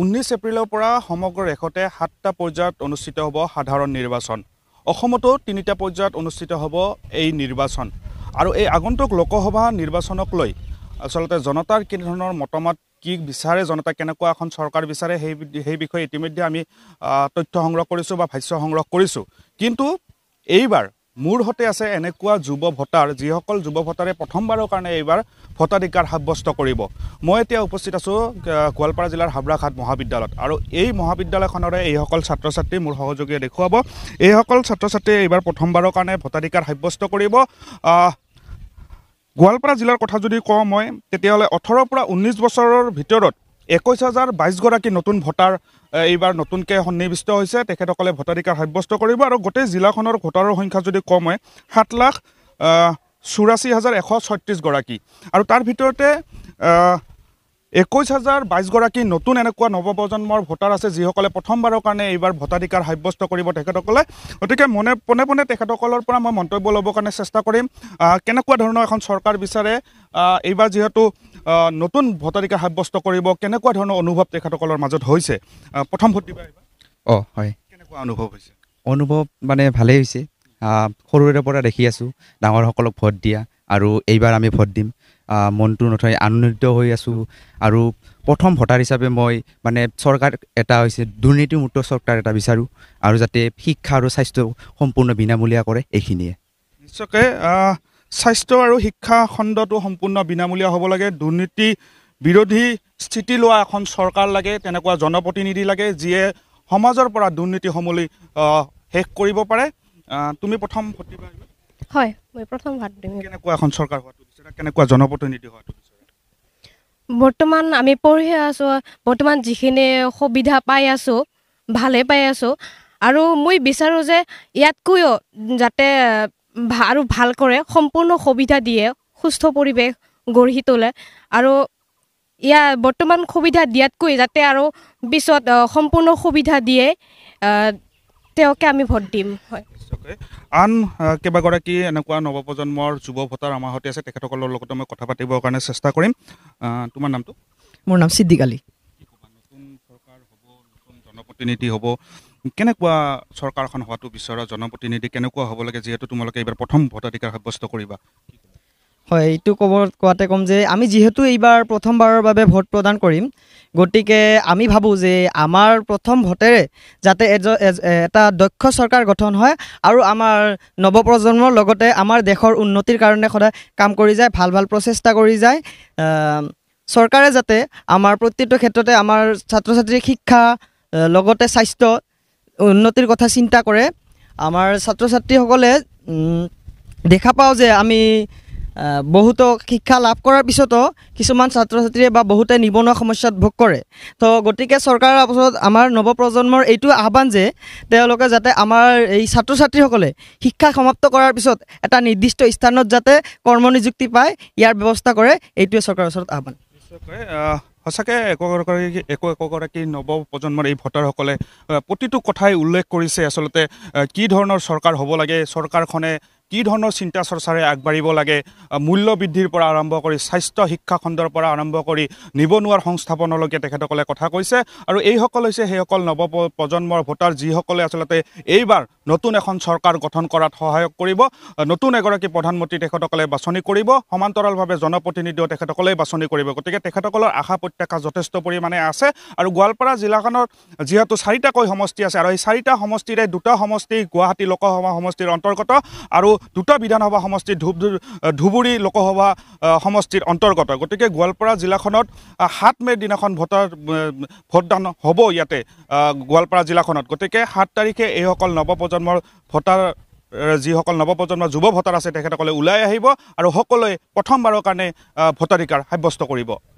ঊনৈছ এপ্ৰিলৰ পৰা সমগ্ৰ দেশতে সাতটা পৰ্যায়ত অনুষ্ঠিত হ'ব সাধাৰণ নিৰ্বাচন অসমতো তিনিটা পৰ্যায়ত অনুষ্ঠিত হ'ব এই নিৰ্বাচন আৰু এই আগন্তুক লোকসভা নিৰ্বাচনক লৈ আচলতে জনতাৰ কি ধৰণৰ মতামত কি বিচাৰে জনতা কেনেকুৱা এখন চৰকাৰ বিচাৰে সেই সেই বিষয়ে ইতিমধ্যে আমি তথ্য সংগ্ৰহ কৰিছোঁ বা ভাষ্য সংগ্ৰহ কৰিছোঁ কিন্তু এইবাৰ মোৰ হতে আছে এনেকুৱা যুৱ ভোটাৰ যিসকল যুৱ ভোটাৰে প্ৰথমবাৰৰ কাৰণে এইবাৰ ভোটাধিকাৰ সাব্যস্ত কৰিব মই এতিয়া উপস্থিত আছোঁ গোৱালপাৰা জিলাৰ হাবৰাঘাট মহাবিদ্যালয়ত আৰু এই মহাবিদ্যালয়খনৰে এইসকল ছাত্ৰ ছাত্ৰী মোৰ সহযোগীয়ে দেখুৱাব এইসকল ছাত্ৰ ছাত্ৰীয়ে এইবাৰ প্ৰথমবাৰৰ কাৰণে ভোটাধিকাৰ সাব্যস্ত কৰিব গোৱালপাৰা জিলাৰ কথা যদি কওঁ মই তেতিয়াহ'লে ওঠৰৰ পৰা ঊনৈছ বছৰৰ ভিতৰত একৈছ হাজাৰ বাইছগৰাকী নতুন ভোটাৰ এইবাৰ নতুনকৈ সন্নিৱিষ্ট হৈছে তেখেতসকলে ভোটাধিকাৰ সাব্যস্ত কৰিব আৰু গোটেই জিলাখনৰ ভোটাৰৰ সংখ্যা যদি কম হয় সাত লাখ চৌৰাশী হাজাৰ এশ ছয়ত্ৰিছগৰাকী আৰু তাৰ ভিতৰতে একৈছ হাজাৰ বাইছগৰাকী নতুন এনেকুৱা নৱপ্ৰজন্মৰ ভোটাৰ আছে যিসকলে প্ৰথমবাৰৰ কাৰণে এইবাৰ ভোটাধিকাৰ সাব্যস্ত কৰিব তেখেতসকলে গতিকে মনে পোনে পোনে তেখেতসকলৰ পৰা মই মন্তব্য ল'বৰ কাৰণে চেষ্টা কৰিম কেনেকুৱা ধৰণৰ এখন চৰকাৰ বিচাৰে এইবাৰ যিহেতু নতুন ভোটাধিকাৰ সাব্যস্ত কৰিব কেনেকুৱা ধৰণৰ অনুভৱ তেখেতসকলৰ মাজত হৈছে প্ৰথম ভোট দিব অঁ হয় কেনেকুৱা অনুভৱ হৈছে অনুভৱ মানে ভালেই হৈছে সৰুৰে পৰা দেখি আছোঁ ডাঙৰসকলক ভোট দিয়া আৰু এইবাৰ আমি ভোট দিম মনটো নথৈ আনন্দিত হৈ আছোঁ আৰু প্ৰথম ভোটাৰ হিচাপে মই মানে চৰকাৰ এটা হৈছে দুৰ্নীতিমুক্ত চৰকাৰ এটা বিচাৰোঁ আৰু যাতে শিক্ষা আৰু স্বাস্থ্য সম্পূৰ্ণ বিনামূলীয়া কৰে এইখিনিয়ে নিশ্চয়কৈ স্বাস্থ্য আৰু শিক্ষা খণ্ডটো সম্পূৰ্ণ বিনামূলীয়া হ'ব লাগে দুৰ্নীতি বিৰোধী স্থিতি লোৱা এখন চৰকাৰ লাগে তেনেকুৱা জনপ্ৰতিনিধি লাগে যিয়ে সমাজৰ পৰা দুৰ্নীতিসমূলি শেষ কৰিব পাৰে তুমি প্ৰথম বৰ্তমান আমি পঢ়ি আছোঁ বৰ্তমান যিখিনি সুবিধা পাই আছোঁ ভালে পাই আছোঁ আৰু মই বিচাৰোঁ যে ইয়াতকৈও যাতে আৰু ভাল কৰে সম্পূৰ্ণ সুবিধা দিয়ে সুস্থ পৰিৱেশ গঢ়ি তোলে আৰু ইয়াত বৰ্তমান সুবিধা দিয়াতকৈ যাতে আৰু পিছত সম্পূৰ্ণ সুবিধা দিয়ে তেওঁকে আমি ভোট দিম হয় আন কেইবাগৰাকী এনেকুৱা নৱপ্ৰজন্মৰ যুৱ ভোটাৰ আমাৰ সৈতে আছে তেখেতসকলৰ লগতো মই কথা পাতিবৰ কাৰণে চেষ্টা কৰিম তোমাৰ নামটো মোৰ নাম সিদ্দিক আলী চৰকাৰ হ'ব নতুন জনপ্ৰতিনিধি হ'ব কেনেকুৱা চৰকাৰখন হোৱাটো বিচৰা জনপ্ৰতিনিধি কেনেকুৱা হ'ব লাগে যিহেতু তোমালোকে এইবাৰ প্ৰথম ভোটাধিকাৰ সাব্যস্ত কৰিবা হয় এইটো ক'ব কোৱাতে ক'ম যে আমি যিহেতু এইবাৰ প্ৰথমবাৰৰ বাবে ভোট প্ৰদান কৰিম গতিকে আমি ভাবোঁ যে আমাৰ প্ৰথম ভোটেৰে যাতে এজ এটা দক্ষ চৰকাৰ গঠন হয় আৰু আমাৰ নৱপ্ৰজন্মৰ লগতে আমাৰ দেশৰ উন্নতিৰ কাৰণে সদায় কাম কৰি যায় ভাল ভাল প্ৰচেষ্টা কৰি যায় চৰকাৰে যাতে আমাৰ প্ৰত্যেকটো ক্ষেত্ৰতে আমাৰ ছাত্ৰ ছাত্ৰীৰ শিক্ষা লগতে স্বাস্থ্য উন্নতিৰ কথা চিন্তা কৰে আমাৰ ছাত্ৰ ছাত্ৰীসকলে দেখা পাওঁ যে আমি বহুতো শিক্ষা লাভ কৰাৰ পিছতো কিছুমান ছাত্ৰ ছাত্ৰীয়ে বা বহুতে নিবনুৱা সমস্যাত ভোগ কৰে তো গতিকে চৰকাৰৰ ওচৰত আমাৰ নৱপ্ৰজন্মৰ এইটো আহ্বান যে তেওঁলোকে যাতে আমাৰ এই ছাত্ৰ ছাত্ৰীসকলে শিক্ষা সমাপ্ত কৰাৰ পিছত এটা নিৰ্দিষ্ট স্থানত যাতে কৰ্ম নিযুক্তি পায় ইয়াৰ ব্যৱস্থা কৰে এইটোৱে চৰকাৰৰ ওচৰত আহ্বান নিশ্চয়কৈ সঁচাকৈ একোগৰাকী একো একোগৰাকী নৱপ্ৰজন্মৰ এই ভোটাৰসকলে প্ৰতিটো কথাই উল্লেখ কৰিছে আচলতে কি ধৰণৰ চৰকাৰ হ'ব লাগে চৰকাৰখনে কি ধৰণৰ চিন্তা চৰ্চাৰে আগবাঢ়িব লাগে মূল্য বৃদ্ধিৰ পৰা আৰম্ভ কৰি স্বাস্থ্য শিক্ষা খণ্ডৰ পৰা আৰম্ভ কৰি নিবনুৱাৰ সংস্থাপনলৈকে তেখেতসকলে কথা কৈছে আৰু এইসকল হৈছে সেইসকল নৱ প্ৰজন্মৰ ভোটাৰ যিসকলে আচলতে এইবাৰ নতুন এখন চৰকাৰ গঠন কৰাত সহায়ক কৰিব নতুন এগৰাকী প্ৰধানমন্ত্ৰী তেখেতসকলে বাছনি কৰিব সমান্তৰালভাৱে জনপ্ৰতিনিধিও তেখেতসকলেই বাছনি কৰিব গতিকে তেখেতসকলৰ আশা প্ৰত্যাশা যথেষ্ট পৰিমাণে আছে আৰু গোৱালপাৰা জিলাখনৰ যিহেতু চাৰিটাকৈ সমষ্টি আছে আৰু এই চাৰিটা সমষ্টিৰে দুটা সমষ্টি গুৱাহাটী লোকসভা সমষ্টিৰ অন্তৰ্গত আৰু দুটা বিধানসভা সমষ্টি ধুব ধুবুৰী লোকসভা সমষ্টিৰ অন্তৰ্গত গতিকে গোৱালপাৰা জিলাখনত সাত মে'ৰ দিনাখন ভোটাৰ ভোটদান হ'ব ইয়াতে গোৱালপাৰা জিলাখনত গতিকে সাত তাৰিখে এইসকল নৱপ্ৰজন্মৰ ভোটাৰ যিসকল নৱপ্ৰজন্মৰ যুৱ ভোটাৰ আছে তেখেতসকলে ওলাই আহিব আৰু সকলোৱে প্ৰথমবাৰৰ কাৰণে ভোটাধিকাৰ সাব্যস্ত কৰিব